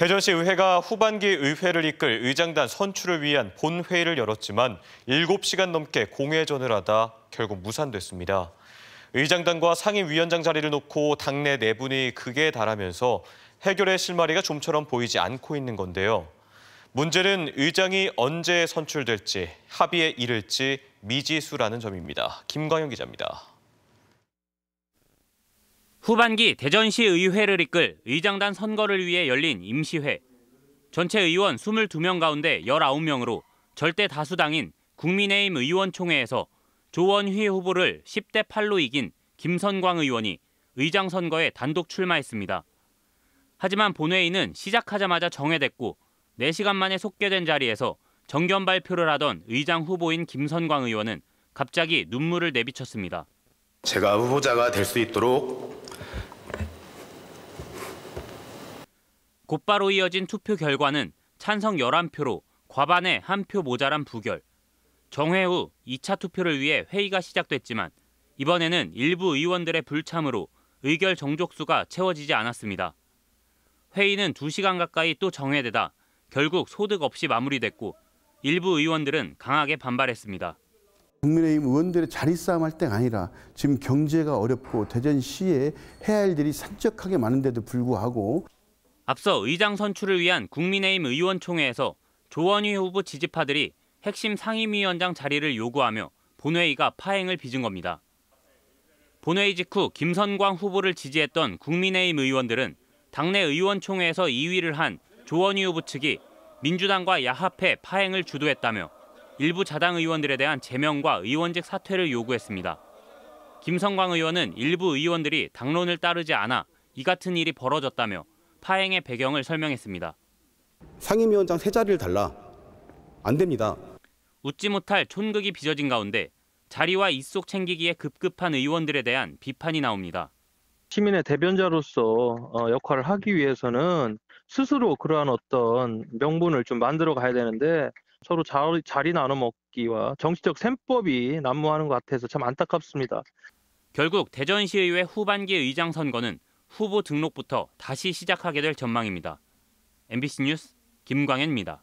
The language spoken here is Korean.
대전시 의회가 후반기 의회를 이끌 의장단 선출을 위한 본회의를 열었지만 7시간 넘게 공회전을 하다 결국 무산됐습니다. 의장단과 상임위원장 자리를 놓고 당내 내분이 네 극에 달하면서 해결의 실마리가 좀처럼 보이지 않고 있는 건데요. 문제는 의장이 언제 선출될지 합의에 이를지 미지수라는 점입니다. 김광영 기자입니다. 후반기 대전시 의회를 이끌 의장단 선거를 위해 열린 임시회. 전체 의원 22명 가운데 19명으로 절대 다수당인 국민의힘 의원총회에서 조원휘 후보를 10대 8로 이긴 김선광 의원이 의장 선거에 단독 출마했습니다. 하지만 본회의는 시작하자마자 정회됐고 4시간 만에 속개된 자리에서 정견 발표를 하던 의장 후보인 김선광 의원은 갑자기 눈물을 내비쳤습니다. 제가 후보자가 될 수 있도록 곧바로 이어진 투표 결과는 찬성 11표로 과반에 한 표 모자란 부결. 정회 후 2차 투표를 위해 회의가 시작됐지만 이번에는 일부 의원들의 불참으로 의결 정족수가 채워지지 않았습니다. 회의는 2시간 가까이 또 정회되다 결국 소득 없이 마무리됐고 일부 의원들은 강하게 반발했습니다. 국민의힘 의원들의 자리 싸움 할 때가 아니라 지금 경제가 어렵고 대전시에 해야 할 일이 산적하게 많은데도 불구하고 앞서 의장 선출을 위한 국민의힘 의원총회에서 조원희 후보 지지파들이 핵심 상임위원장 자리를 요구하며 본회의가 파행을 빚은 겁니다. 본회의 직후 김선광 후보를 지지했던 국민의힘 의원들은 당내 의원총회에서 2위를 한 조원희 후보 측이 민주당과 야합해 파행을 주도했다며 일부 자당 의원들에 대한 제명과 의원직 사퇴를 요구했습니다. 김성광 의원은 일부 의원들이 당론을 따르지 않아 이 같은 일이 벌어졌다며 파행의 배경을 설명했습니다. 상임위원장 세 자리를 달라. 안 됩니다. 웃지 못할 촌극이 빚어진 가운데 자리와 입속 챙기기에 급급한 의원들에 대한 비판이 나옵니다. 시민의 대변자로서 어, 역할을 하기 위해서는 스스로 그러한 어떤 명분을 좀 만들어 가야 되는데 서로 자리, 자리 나눠 먹기와 정치적 셈법이 난무하는 것 같아서 참 안타깝습니다. 결국 대전시의회 후반기 의장 선거는 후보 등록부터 다시 시작하게 될 전망입니다. MBC 뉴스 김광현입니다.